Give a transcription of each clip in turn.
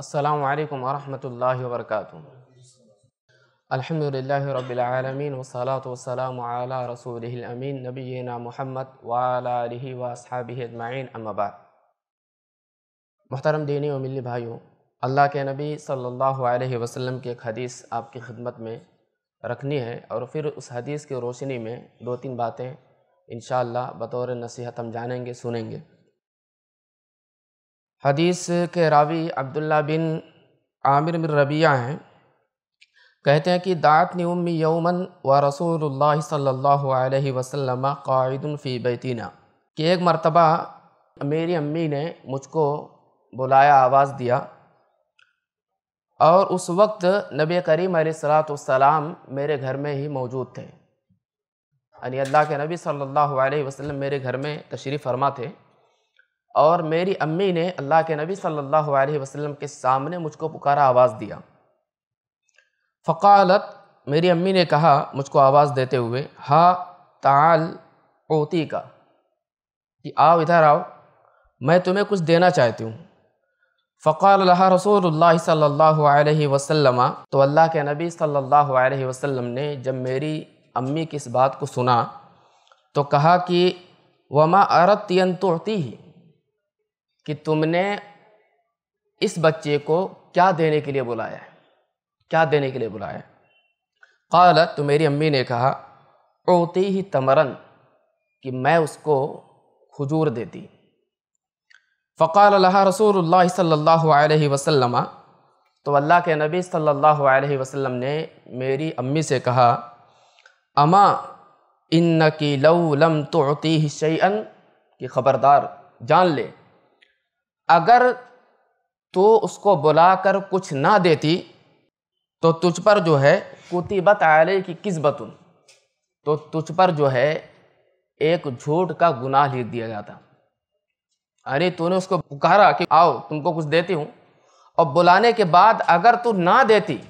अस्सलाम वालेकुम वरहमतुल्लाहि वबरकातुहू अल्हम्दुलिल्लाहि रब्बिल आलमीन वस्सलातु वस्सलामु अला रसूलिहिल अमीन नबीना मोहम्मद व अला आलिहि व अस्हाबिहि अजमाइन अम्मा बाद मोहतरम दीनी व मिली भाइयों अल्लाह के नबी सल्लल्लाहु अलैहि वसल्लम की एक हदीस आपकी खिदमत में रखनी है और फिर उस हदीस की रोशनी में दो तीन बातें इन बतौर नसीहत हम जानेंगे सुनेंगे हदीस के रावी अब्दुल्ला बिन आमिर बिन रबिया हैं कहते हैं कि दात ने उम्मी यौमन व रसूल सल्लल्लाहु अलैहि वसल्लम बैतना कि एक मरतबा मेरी अम्मी ने मुझको बुलाया आवाज़ दिया और उस वक्त नबी करीम सलाम मेरे घर में ही मौजूद थे यानी अल्लाह के नबी सल्लल्लाहु अलैहि वसल्लम मेरे घर में तशरीफ़ फरमा थे और मेरी अम्मी ने अल्लाह के नबी सल्लल्लाहु अलैहि वसल्लम के सामने मुझको पुकारा आवाज़ दिया फ़कालत मेरी अम्मी ने कहा मुझको आवाज़ देते हुए हा ताल ओती का कि आओ इधर आओ मैं तुम्हें कुछ देना चाहती हूँ फ़काल रसूल सल्लल्लाहु अलैहि वसल्लम तो अल्लाह के नबी सल्लल्लाहु अलैहि वसल्लम ने जब मेरी अम्मी की इस बात को सुना तो कहा कि वमा अरत यन ही कि तुमने इस बच्चे को क्या देने के लिए बुलाया है क्या देने के लिए बुलाया कल तो मेरी अम्मी ने कहा ओती ही तमरन कि मैं उसको खजूर देती फ़काल अल्लाह रसूल सल्ला वसलम तो अल्लाह के नबी सल्लल्लाहु अलैहि वसल्लम ने मेरी अम्मी से कहा अमा इन्न की लम तो शैन कि ख़बरदार जान ले अगर तो उसको बुलाकर कुछ ना देती तो तुझ पर जो है कुतिबत आले की किस बतुन तो तुझ पर जो है एक झूठ का गुनाह लिख दिया जाता अरे तूने उसको पुकारा कि आओ तुमको कुछ देती हूँ और बुलाने के बाद अगर तू ना देती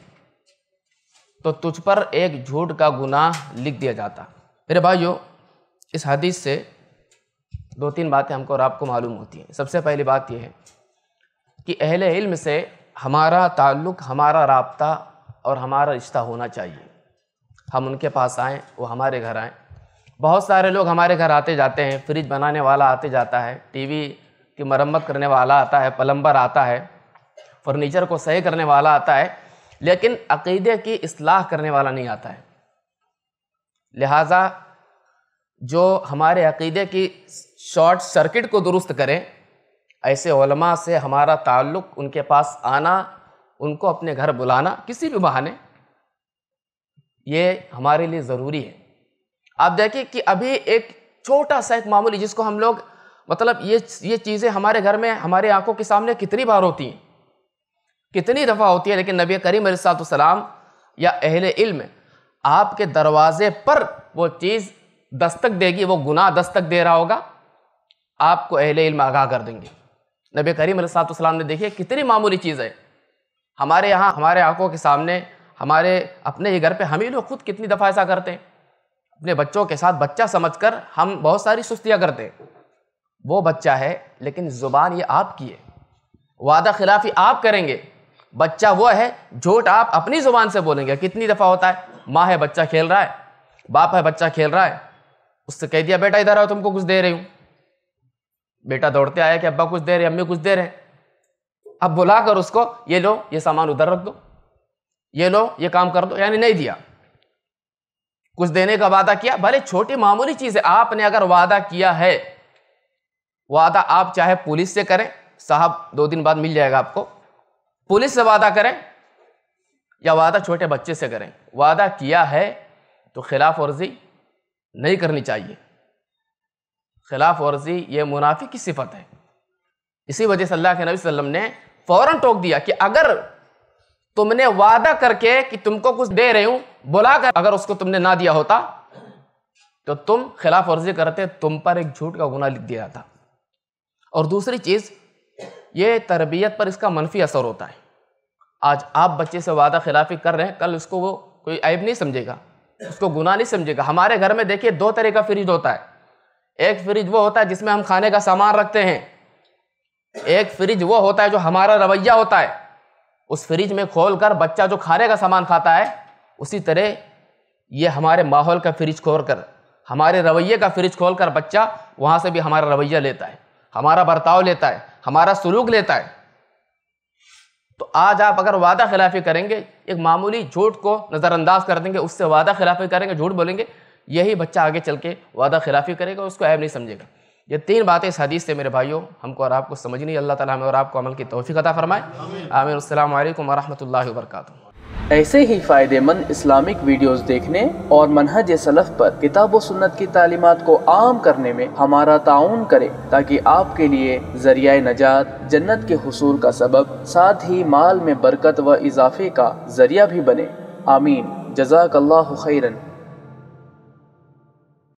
तो तुझ पर एक झूठ का गुनाह लिख दिया जाता मेरे भाइयों इस हदीस से दो तीन बातें हमको और आपको मालूम होती हैं सबसे पहली बात यह है कि अहल इल्म से हमारा ताल्लुक़ हमारा रबता और हमारा रिश्ता होना चाहिए हम उनके पास आएँ वो हमारे घर आएँ बहुत सारे लोग हमारे घर आते जाते हैं फ्रिज बनाने वाला आते जाता है टीवी की मरम्मत करने वाला आता है पलम्बर आता है फर्नीचर को सही करने वाला आता है लेकिन अकीदे की असलाह करने वाला नहीं आता है लिहाजा जो हमारे अकीदे की शॉर्ट सर्किट को दुरुस्त करें ऐसे ओलमा से हमारा ताल्लुक उनके पास आना उनको अपने घर बुलाना किसी भी बहाने ये हमारे लिए ज़रूरी है आप देखिए कि अभी एक छोटा सा एक मामूली जिसको हम लोग मतलब ये ये चीज़ें हमारे घर में हमारे आंखों के सामने कितनी बार होती हैं कितनी दफ़ा होती है लेकिन नबी करीम सलाम या अहल इल्म आपके दरवाजे पर वो चीज़ दस्तक देगी वो गुनाह दस्तक दे रहा होगा आपको अहल इल्म आगाह कर देंगे नबी करीम सलाम ने देखिए कितनी मामूली चीज़ है हमारे यहाँ हमारे आंखों के सामने हमारे अपने ही घर पे हम ही लोग खुद कितनी दफ़ा ऐसा करते हैं अपने बच्चों के साथ बच्चा समझकर हम बहुत सारी सुस्तियाँ करते हैं वो बच्चा है लेकिन ज़ुबान ये आपकी है वादा खिलाफी आप करेंगे बच्चा वो है झूठ आप अपनी ज़ुबान से बोलेंगे कितनी दफ़ा होता है माँ है बच्चा खेल रहा है बाप है बच्चा खेल रहा है उससे कह दिया बेटा इधर आओ तुमको कुछ दे रही हूँ बेटा दौड़ते आया कि अब्बा कुछ दे रहे अम्मी कुछ दे रहे अब बुला कर उसको ये लो ये सामान उधर रख दो ये लो ये काम कर दो यानी नहीं दिया कुछ देने का वादा किया भले छोटी मामूली चीज़ है आपने अगर वादा किया है वादा आप चाहे पुलिस से करें साहब दो दिन बाद मिल जाएगा आपको पुलिस से वादा करें या वादा छोटे बच्चे से करें वादा किया है तो खिलाफ वर्जी नहीं करनी चाहिए खिलाफ वर्जी ये मुनाफी की सिफत है इसी वजह से अल्लाह के नबी वसल्लम ने फ़ौरन टोक दिया कि अगर तुमने वादा करके कि तुमको कुछ दे रही हूँ बुला कर अगर उसको तुमने ना दिया होता तो तुम खिलाफ वर्जी करते तुम पर एक झूठ का गुना लिख दिया था और दूसरी चीज़ ये तरबियत पर इसका मनफी असर होता है आज आप बच्चे से वादा खिलाफी कर रहे हैं कल उसको वो कोई ऐब नहीं समझेगा उसको गुना नहीं समझेगा हमारे घर में देखिए दो तरह का फ्रिज होता है एक फ्रिज वो होता है जिसमें हम खाने का सामान रखते हैं एक फ्रिज वो होता है जो हमारा रवैया होता है उस फ्रिज में खोल कर बच्चा जो खाने का सामान खाता है उसी तरह ये हमारे माहौल का फ्रिज खोल कर हमारे रवैये का फ्रिज खोल कर बच्चा वहाँ से भी हमारा रवैया लेता है हमारा बर्ताव लेता है हमारा सुलूक लेता है तो आज आप अगर वादा खिलाफी करेंगे एक मामूली झूठ को नज़रअंदाज कर देंगे उससे वादा खिलाफी करेंगे झूठ बोलेंगे यही बच्चा आगे चल के वादा खिलाफी करेगा उसको ऐब नहीं समझेगा ये तीन बातें इस हदीस से मेरे भाइयों हमको और आपको समझनी अल्लाह ताला हमें और आपको अमल की तोफ़ी अदा फरमाए आमिर अल्लाम वरहमल वर्क ऐसे ही फ़ायदेमंद इस्लामिक वीडियोस देखने और मनहज सलफ़ पर किताब सुन्नत की तालीमत को आम करने में हमारा ताउन करें ताकि आपके लिए ज़रिया नजात जन्नत के हसूल का सबब साथ ही माल में बरकत व इजाफे का ज़रिया भी बने आमीन जजाकल्ला खैरन